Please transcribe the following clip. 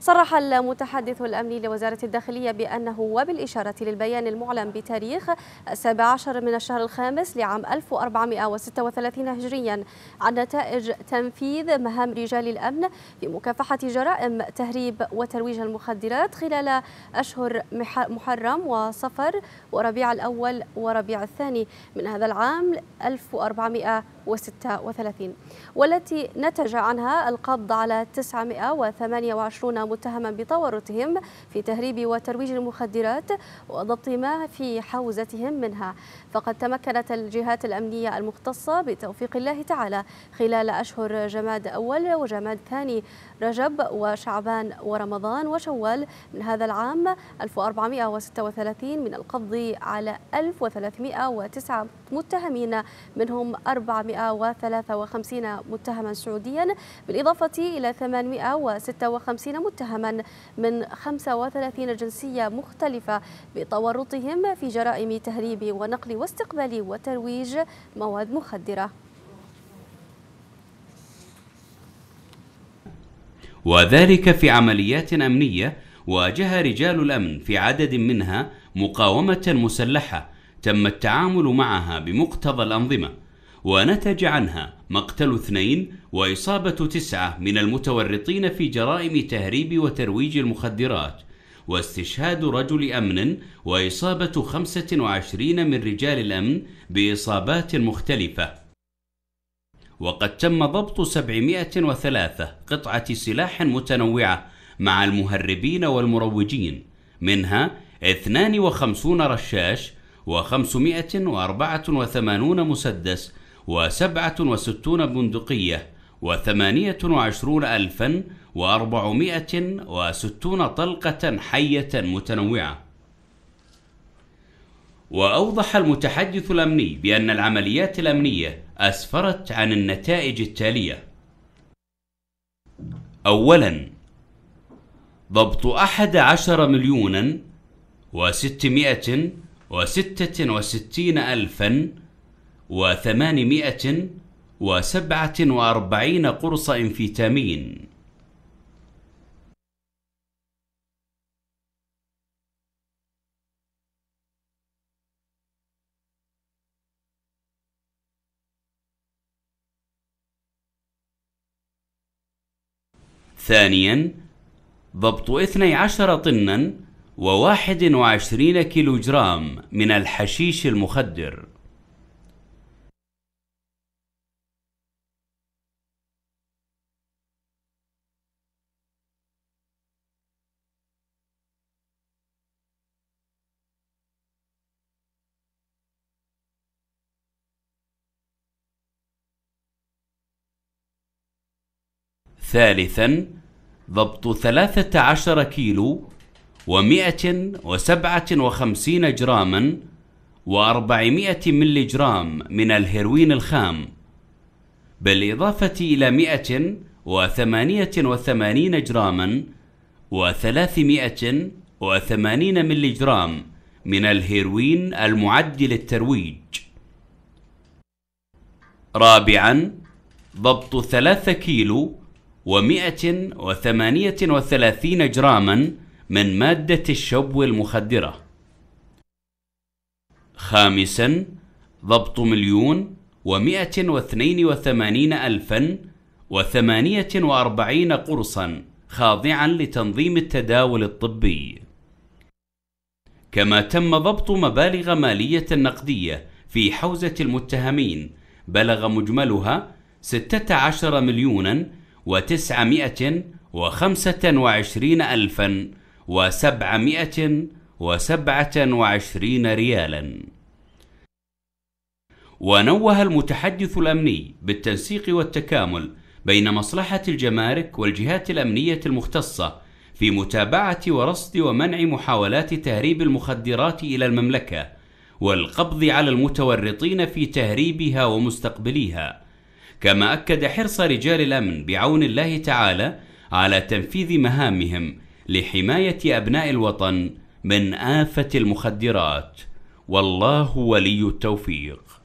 صرح المتحدث الأمني لوزارة الداخلية بأنه وبالإشارة للبيان المعلن بتاريخ 17 من الشهر الخامس لعام 1436 هجريا عن نتائج تنفيذ مهام رجال الأمن في مكافحة جرائم تهريب وترويج المخدرات خلال أشهر محرم وصفر وربيع الأول وربيع الثاني من هذا العام 1436 136 والتي نتج عنها القبض على 928 متهما بتورطهم في تهريب وترويج المخدرات وضبط ما في حوزتهم منها فقد تمكنت الجهات الأمنية المختصة بتوفيق الله تعالى خلال أشهر جماد أول وجماد ثاني رجب وشعبان ورمضان وشوال من هذا العام 1436 من القبض على 1309 متهمين منهم 400 153 متهما سعوديا بالإضافة إلى 856 متهما من 35 جنسية مختلفة بتورطهم في جرائم تهريب ونقل واستقبال وترويج مواد مخدرة وذلك في عمليات أمنية واجه رجال الأمن في عدد منها مقاومة مسلحة تم التعامل معها بمقتضى الأنظمة ونتج عنها مقتل اثنين وإصابة تسعة من المتورطين في جرائم تهريب وترويج المخدرات واستشهاد رجل أمن وإصابة 25 من رجال الأمن بإصابات مختلفة وقد تم ضبط 703 قطعة سلاح متنوعة مع المهربين والمروجين منها 52 رشاش و584 مسدس وسبعة وستون بندقية وثمانية وعشرون ألفا وأربعمائة وستون طلقة حية متنوعة وأوضح المتحدث الأمني بأن العمليات الأمنية أسفرت عن النتائج التالية أولا ضبط أحد عشر مليونا وستمائة وستة وستين ألفا وثمانمائة وسبعة وأربعين قرص انفيتامين ثانيا ضبط 12 طنا وواحد وعشرين كيلوغرام من الحشيش المخدر ثالثا ضبط ثلاثة عشر كيلو ومئة وسبعة وخمسين جراما وأربعمائة ملي جرام من الهيروين الخام بالإضافة إلى مئة وثمانية وثمانين جراما وثلاثمائة وثمانين ملي جرام من الهيروين المعد للترويج رابعا ضبط ثلاثة كيلو و138 جراما من مادة الشبو المخدرة خامسا ضبط مليون و182 ألفا و و48 قرصا خاضعا لتنظيم التداول الطبي كما تم ضبط مبالغ مالية نقدية في حوزة المتهمين بلغ مجملها 16 مليونا وتسعمائة وخمسة وعشرين ألفا وسبعمائة وسبعة وعشرين ريالا ونوه المتحدث الأمني بالتنسيق والتكامل بين مصلحة الجمارك والجهات الأمنية المختصة في متابعة ورصد ومنع محاولات تهريب المخدرات إلى المملكة والقبض على المتورطين في تهريبها ومستقبليها كما أكد حرص رجال الأمن بعون الله تعالى على تنفيذ مهامهم لحماية أبناء الوطن من آفة المخدرات والله ولي التوفيق